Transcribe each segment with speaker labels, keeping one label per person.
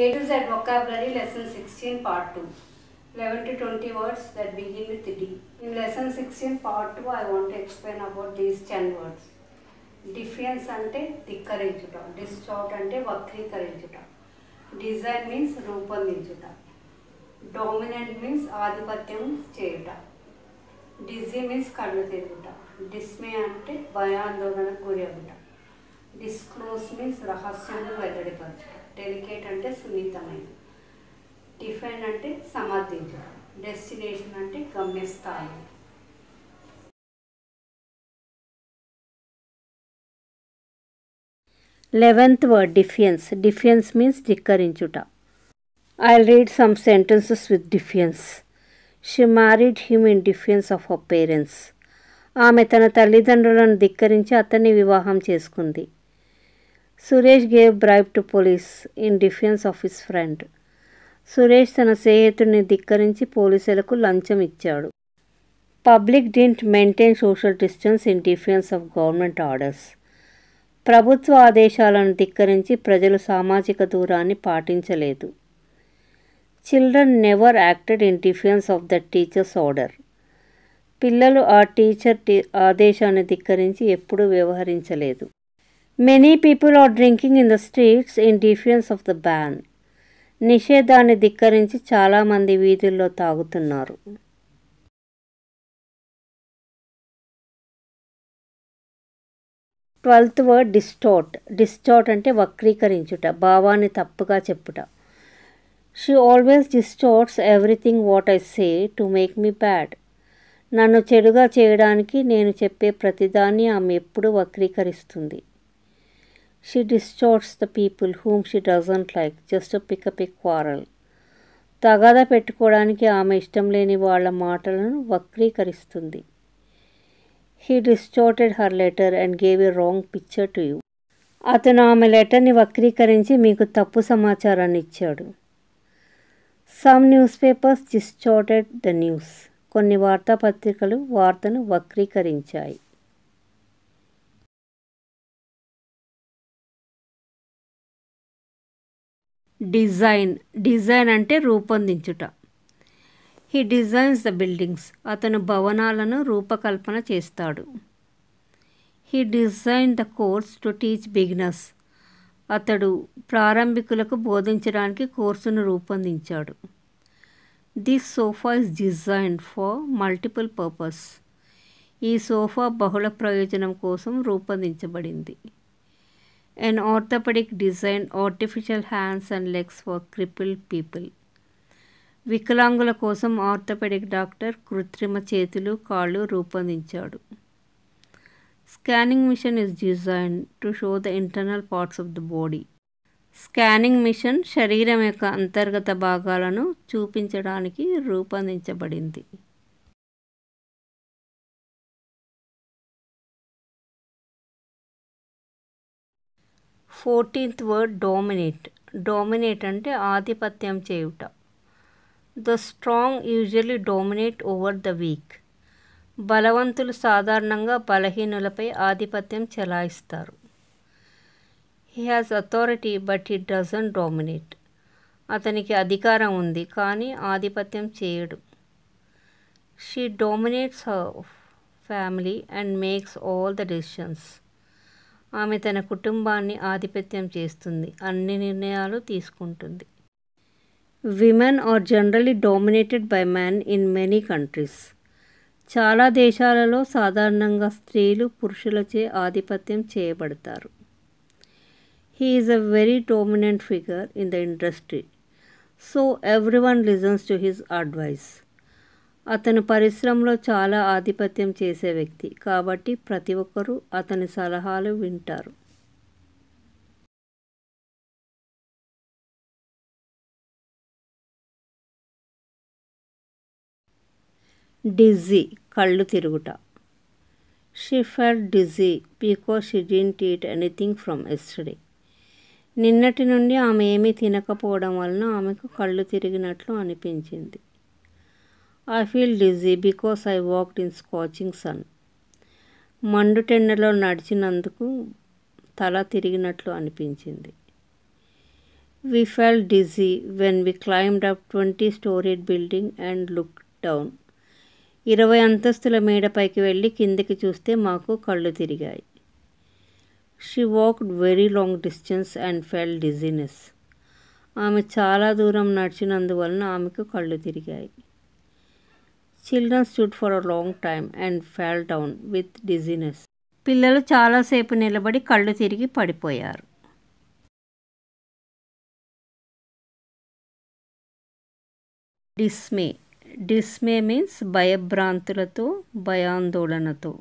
Speaker 1: A to Z vocabulary lesson sixteen part two eleven to twenty words that
Speaker 2: begin with D in lesson sixteen part two I want explain about these ten words defiance అంటే ధిక్కరించుట distort అంటే వక్రీకరించుట design means రూపొందించుట dominant means ఆధిపత్యం చేయుట Digi means కళ్ళు తిరుగుట dismay అంటే భయాందోళనకు గురి అవుట డిస్క్లోస్ మీన్స్ రహస్యంగా వెల్లడిపరచుట డెలికేట్ అంటే
Speaker 1: సున్నితమైన డిఫైన్ అంటే సమర్థించడం డెస్టినేషన్ అంటే గమ్యస్థాయి eleventh word defiance defiance means ధిక్కరించుట
Speaker 2: I read some sentences with defiance she married him in defiance of a parents ఆమె తన తల్లిదండ్రులను ధిక్కరించి అతన్ని వివాహం చేసుకుంది Suresh gave bribe to police in defence of his friend Suresh తన స్నేహితుడిని ధిక్కరించి పోలీసులకు లంచం ఇచ్చాడు public didn't maintain social distance in defence of government orders ప్రభుత్వ ఆదేశాలను ధిక్కరించి ప్రజలు సామాజిక దూరాన్ని పాటించలేదు children never acted in defence of the teachers order పిల్లలు ఆ టీచర్ ఆదేశాన్ని ధిక్కరించి ఎప్పుడూ వ్యవహరించలేదు many people are drinking in the streets in difference of the ban
Speaker 1: నిషేధాన్ని ధిక్కరించి చాలామంది వీధుల్లో తాగుతున్నారు ట్వెల్త్ వర్డ్ డిస్టోర్ట్ డిస్టోర్ట్ అంటే వక్రీకరించుట భావాన్ని తప్పుగా చెప్పుట
Speaker 2: she always distorts everything what I say to make me bad నన్ను చెడుగా చేయడానికి నేను చెప్పే ప్రతిదాన్ని ఆమె ఎప్పుడూ వక్రీకరిస్తుంది She distorts the people whom she doesn't like just to pick up a quarrel. తగాదా పెట్టుకోవడానికి ఆమె ఇష్టం లేని వాళ్ళ మాటలను వక్రీకరిస్తుంది he distorted her letter and gave a wrong picture to you అతను ఆమె లెటర్ని వక్రీకరించి మీకు తప్పు సమాచారాన్ని ఇచ్చాడు some newspapers distorted the news
Speaker 1: కొన్ని వార్తాపత్రికలు వార్తను వక్రీకరించాయి డిజైన్ డిజైన్ అంటే రూపొందించుట హీ డిజైన్స్ ద బిల్డింగ్స్
Speaker 2: అతను భవనాలను రూపకల్పన చేస్తాడు he design the course to teach beginners అతడు ప్రారంభికులకు బోధించడానికి కోర్సును రూపొందించాడు this sofa is design for multiple purpose ఈ సోఫా బహుళ ప్రయోజనం కోసం రూపొందించబడింది an orthopedic design artificial hands and legs for cripple people వికలాంగుల కోసం ఆర్థోపెడిక్ డాక్టర్ కృత్రిమ చేతులు కాళ్ళు రూపొందించాడు scanning machine is design to show the internal parts of the body scanning machine
Speaker 1: శరీరం యొక్క అంతర్గత భాగాలను చూపించడానికి రూపొందించబడింది ఫోర్టీన్త్ వర్డ్ డోమినేట్ డోమినేట్
Speaker 2: అంటే ఆధిపత్యం చేయుట the strong usually dominate over the weak బలవంతులు సాధారణంగా బలహీనులపై ఆధిపత్యం చెలాయిస్తారు he has authority but he doesn't dominate అతనికి అధికారం ఉంది కానీ ఆధిపత్యం చేయడు she dominates family and makes all the decisions ఆమె తన కుటుంబాన్ని ఆధిపత్యం చేస్తుంది అన్ని నిర్ణయాలు తీసుకుంటుంది women are generally dominated by man in many countries చాలా దేశాలలో సాధారణంగా స్త్రీలు పురుషులచే ఆధిపత్యం చేయబడతారు he is a very dominant figure in the industry so everyone listens to his advice అతను పరిశ్రమలో చాలా ఆధిపత్యం చేసే వ్యక్తి కాబట్టి ప్రతి ఒక్కరూ అతని సలహాలు
Speaker 1: వింటారు డిజీ కళ్ళు తిరుగుట షిఫర్ డిజీ పీకో
Speaker 2: షీ టీట్ ఎనీథింగ్ ఫ్రమ్ ఎస్టర్డే నిన్నటి నుండి ఆమె ఏమీ తినకపోవడం వలన ఆమెకు కళ్ళు తిరిగినట్లు అనిపించింది I feel dizzy because I walked in scorching sun మండుటెండలో నడిచినందుకు తల తిరిగినట్లు అనిపించింది we fell dizzy when we climbed up twenty storied building and look down ఇరవై అంతస్తుల మేడపైకి వెళ్ళి కిందికి చూస్తే మాకు కళ్ళు తిరిగాయి she walked very long distance and fell dizziness ఆమె చాలా దూరం నడిచినందువలన ఆమెకు కళ్ళు తిరిగాయి children stood for a long time and fell down with dizziness పిల్లలు చాలాసేపు
Speaker 1: నిలబడి కళ్ళు తిరిగి పడిపోయారు డిస్మే డిస్మే మీన్స్
Speaker 2: భయభ్రాంతులతో భయాందోళనతో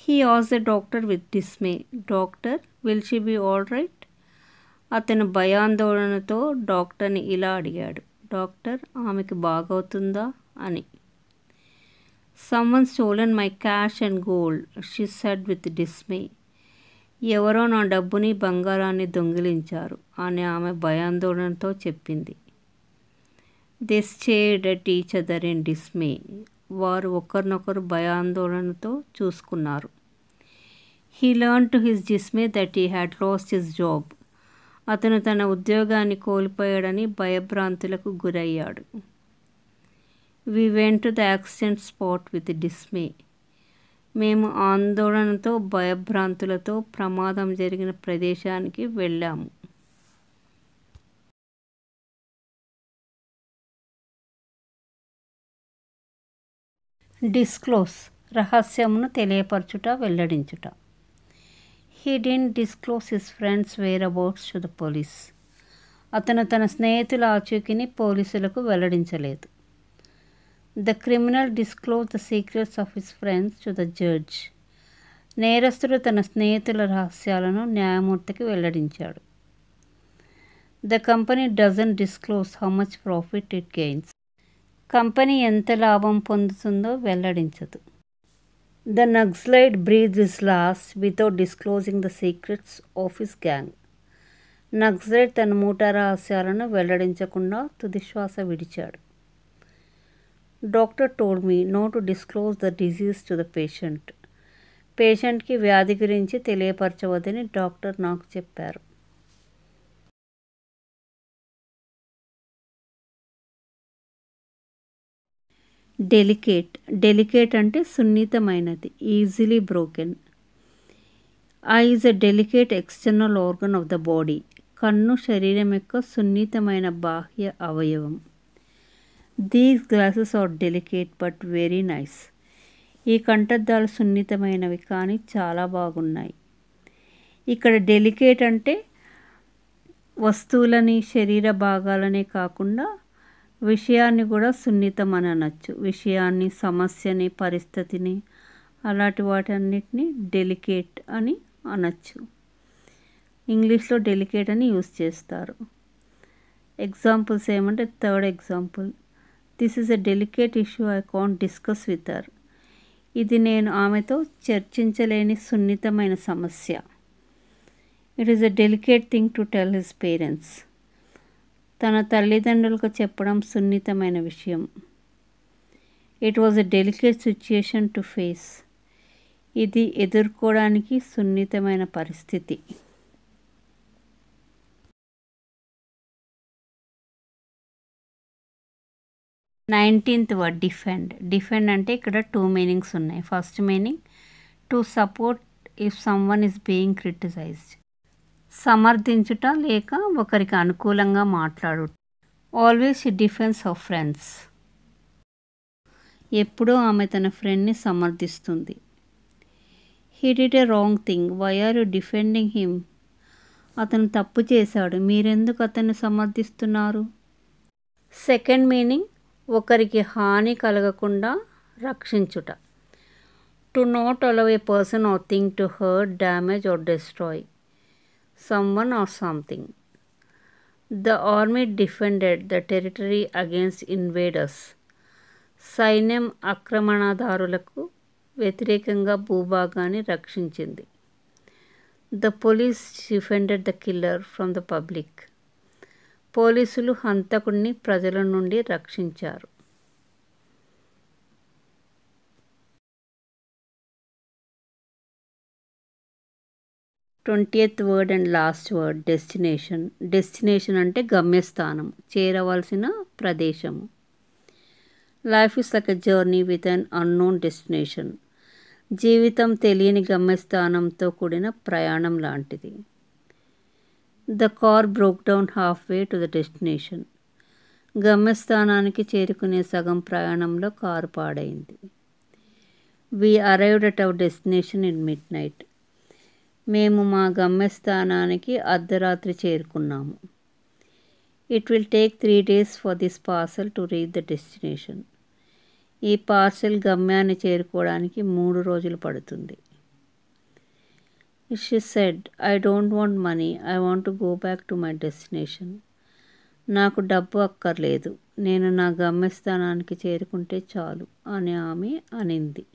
Speaker 2: he ask a doctor with dismay doctor will she be all right అతను భయాందోళనతో డాక్టర్ని ఇలా అడిగాడు డాక్టర్ ఆమెకి బాగవుతుందా అని someone stolen my cash and gold she said with dismay ఎవరో నా డబ్బుని బంగారాన్ని దొంగిలించారు అని ఆమె భయాందోళనతో చెప్పింది they stared at each other in dismay వారు ఒకరినొకరు భయాందోళనతో చూసుకున్నారు he learn to his dismay that he had lost his job అతను తన ఉద్యోగాన్ని కోల్పోయాడని భయభ్రాంతులకు గురయ్యాడు we went the accident spot with dismay మేము ఆందోళనతో భయభ్రాంతులతో
Speaker 1: ప్రమాదం జరిగిన ప్రదేశానికి వెళ్ళాము డిస్క్లోస్ రహస్యమును తెలియపరచుట వెల్లడించుట
Speaker 2: he didn't disclose his friends whereabouts to the police అతను తన స్నేహితుల ఆచూకీని పోలీసులకు వెల్లడించలేదు the criminal disclose the secrets of his friends to the judge నేరస్తుడు తన స్నేహితుల రహస్యాలను న్యాయమూర్తికి వెల్లడించాడు the company doesn't disclose how much profit it gains company ఎంత లాభం పొందుతుందో వెల్లడించదు the Naxalite breathe his last without disclosing the secrets of his gang Naxalite తన మూట రహస్యాలను వెల్లడించకుండా తుదిశ్వాస విడిచాడు doctor told me no to disclose the disease to the patient పేషెంట్కి వ్యాధి గురించి
Speaker 1: తెలియపరచవద్దని డాక్టర్ నాకు చెప్పారు డెలికేట్ డెలికేట్ అంటే సున్నితమైనది easily broken
Speaker 2: eye is a delicate external organ of the body కన్ను శరీరం యొక్క సున్నితమైన బాహ్య అవయవం these glasses are delicate but very nice ఈ కంఠద్దాలు సున్నితమైనవి కానీ చాలా బాగున్నాయి ఇక్కడ డెలికేట్ అంటే వస్తువులని శరీర భాగాలనే కాకుండా విషయాన్ని కూడా సున్నితం అని అనొచ్చు విషయాన్ని సమస్యని పరిస్థితిని అలాంటి వాటన్నిటిని డెలికేట్ అని అనొచ్చు ఇంగ్లీష్లో డెలికేట్ అని యూస్ చేస్తారు ఎగ్జాంపుల్స్ ఏమంటే third example this is a delicate issue I can't discuss with her ఇది నేను ఆమెతో చర్చించలేని సున్నితమైన సమస్య it is a delicate thing to tell his parents తన తల్లిదండ్రులకు చెప్పడం సున్నితమైన విషయం it was a delicate situation to face ఇది ఎదుర్కోవడానికి
Speaker 1: సున్నితమైన పరిస్థితి నైన్టీన్త్ వర్డ్ డిఫెండ్ డిఫెండ్ అంటే ఇక్కడ టూ మీనింగ్స్ ఉన్నాయి first meaning to support if
Speaker 2: one is being criticised సమర్థించుట లేక ఒకరికి అనుకూలంగా మాట్లాడు ఆల్వేస్ డిఫెన్స్ ఆఫ్ ఫ్రెండ్స్ ఎప్పుడూ ఆమె తన ఫ్రెండ్ని సమర్థిస్తుంది he did a wrong thing why are you defending him అతను తప్పు చేశాడు మీరెందుకు అతన్ని సమర్థిస్తున్నారు సెకండ్ మీనింగ్ ఒకరికి హాని కలగకుండా రక్షించుట to not allow a person or thing to hurt damage or destroy someone or something the army defended the territory against invaders సైన్యం ఆక్రమణదారులకు వ్యతిరేకంగా భూభాగాన్ని రక్షించింది the police defended the killer from the public
Speaker 1: పోలీసులు హంతకుడిని ప్రజల నుండి రక్షించారు twentieth word and last word destination destination అంటే
Speaker 2: గమ్యస్థానం చేరవలసిన ప్రదేశము life is like a journey with an unknown destination జీవితం తెలియని గమ్యస్థానంతో కూడిన ప్రయాణం లాంటిది the car broke down half way to the destination గమ్యస్థానానికి చేరుకునే సగం ప్రయాణంలో కారు పాడైంది we arrived at our destination in midnight మేము మా గమ్యస్థానానికి అర్ధరాత్రి చేరుకున్నాము it will take three days for this parcel to reach the destination ఈ పార్సల్ గమ్యాన్ని చేరుకోవడానికి మూడు రోజులు పడుతుంది she said I don't want money I want go back to my destination నాకు డబ్బు అక్కర్లేదు నేను నా గమ్యస్థానానికి చేరుకుంటే చాలు
Speaker 1: అని ఆమె అనింది